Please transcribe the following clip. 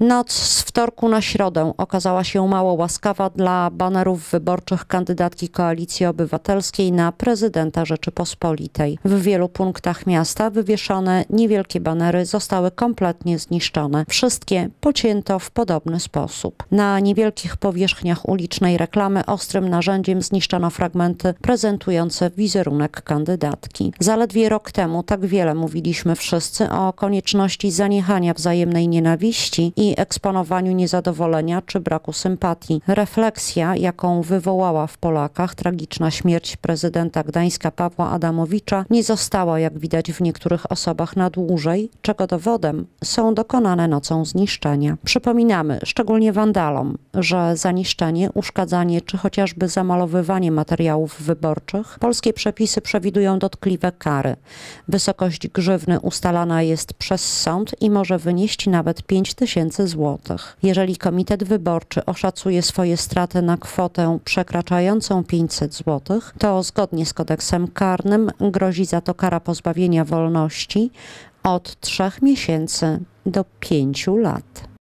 Noc z wtorku na środę okazała się mało łaskawa dla banerów wyborczych kandydatki Koalicji Obywatelskiej na prezydenta Rzeczypospolitej. W wielu punktach miasta wywieszone niewielkie banery zostały kompletnie zniszczone. Wszystkie pocięto w podobny sposób. Na niewielkich powierzchniach ulicznej reklamy ostrym narzędziem zniszczono fragmenty prezentujące wizerunek kandydatki. Zaledwie rok temu tak wiele mówiliśmy wszyscy o konieczności zaniechania wzajemnej nienawiści i eksponowaniu niezadowolenia czy braku sympatii. Refleksja, jaką wywołała w Polakach tragiczna śmierć prezydenta Gdańska Pawła Adamowicza, nie została, jak widać w niektórych osobach, na dłużej, czego dowodem są dokonane nocą zniszczenia. Przypominamy, szczególnie wandalom, że za niszczenie, uszkadzanie czy chociażby zamalowywanie materiałów wyborczych polskie przepisy przewidują dotkliwe kary. Wysokość grzywny ustalana jest przez sąd i może wynieść nawet 5 tysięcy tysięcy złotych. Jeżeli komitet wyborczy oszacuje swoje straty na kwotę przekraczającą 500 złotych, to zgodnie z kodeksem karnym grozi za to kara pozbawienia wolności od 3 miesięcy do 5 lat.